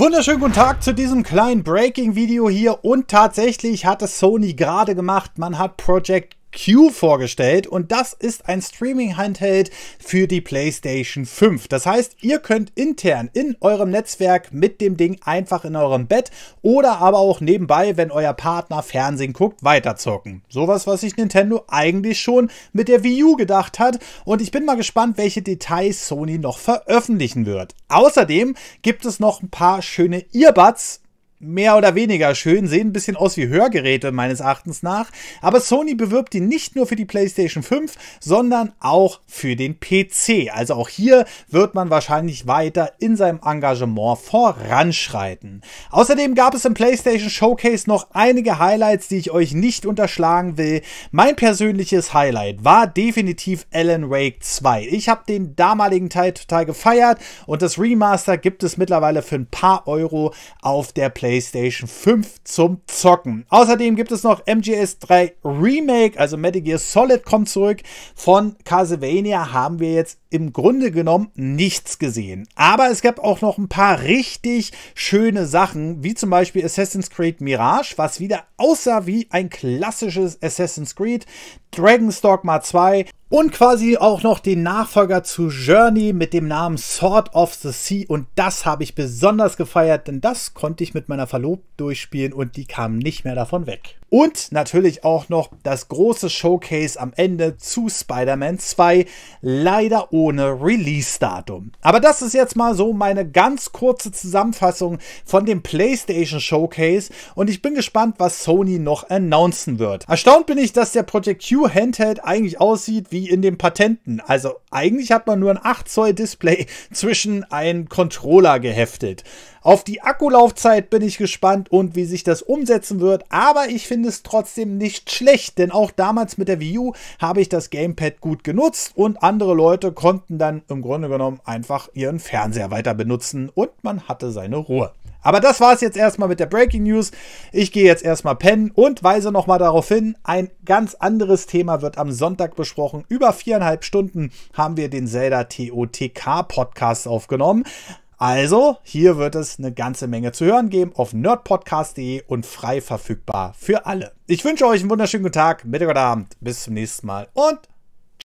wunderschönen guten Tag zu diesem kleinen Breaking-Video hier. Und tatsächlich hat es Sony gerade gemacht. Man hat Project Q vorgestellt und das ist ein Streaming-Handheld für die PlayStation 5. Das heißt, ihr könnt intern in eurem Netzwerk mit dem Ding einfach in eurem Bett oder aber auch nebenbei, wenn euer Partner Fernsehen guckt, weiterzocken. Sowas, was sich Nintendo eigentlich schon mit der Wii U gedacht hat und ich bin mal gespannt, welche Details Sony noch veröffentlichen wird. Außerdem gibt es noch ein paar schöne Earbuds mehr oder weniger schön, sehen ein bisschen aus wie Hörgeräte meines Erachtens nach. Aber Sony bewirbt die nicht nur für die PlayStation 5, sondern auch für den PC. Also auch hier wird man wahrscheinlich weiter in seinem Engagement voranschreiten. Außerdem gab es im PlayStation Showcase noch einige Highlights, die ich euch nicht unterschlagen will. Mein persönliches Highlight war definitiv Alan Wake 2. Ich habe den damaligen Teil total gefeiert und das Remaster gibt es mittlerweile für ein paar Euro auf der PlayStation PlayStation 5 zum Zocken. Außerdem gibt es noch MGS 3 Remake, also Metal Gear Solid kommt zurück. Von Castlevania haben wir jetzt im Grunde genommen nichts gesehen. Aber es gab auch noch ein paar richtig schöne Sachen, wie zum Beispiel Assassin's Creed Mirage, was wieder aussah wie ein klassisches Assassin's Creed, Dragon's Dogma 2 und quasi auch noch den Nachfolger zu Journey mit dem Namen Sword of the Sea. Und das habe ich besonders gefeiert, denn das konnte ich mit meiner Verlobten durchspielen und die kam nicht mehr davon weg. Und natürlich auch noch das große Showcase am Ende zu Spider-Man 2, leider ohne Release-Datum. Aber das ist jetzt mal so meine ganz kurze Zusammenfassung von dem PlayStation Showcase und ich bin gespannt, was Sony noch announcen wird. Erstaunt bin ich, dass der Project Q Handheld eigentlich aussieht wie wie in den Patenten. Also eigentlich hat man nur ein 8 Zoll Display zwischen einen Controller geheftet. Auf die Akkulaufzeit bin ich gespannt und wie sich das umsetzen wird, aber ich finde es trotzdem nicht schlecht, denn auch damals mit der Wii U habe ich das Gamepad gut genutzt und andere Leute konnten dann im Grunde genommen einfach ihren Fernseher weiter benutzen und man hatte seine Ruhe. Aber das war es jetzt erstmal mit der Breaking News. Ich gehe jetzt erstmal pennen und weise nochmal darauf hin, ein ganz anderes Thema wird am Sonntag besprochen. Über viereinhalb Stunden haben wir den Zelda TOTK Podcast aufgenommen. Also, hier wird es eine ganze Menge zu hören geben auf nerdpodcast.de und frei verfügbar für alle. Ich wünsche euch einen wunderschönen guten Tag, Mittag oder Abend. Bis zum nächsten Mal und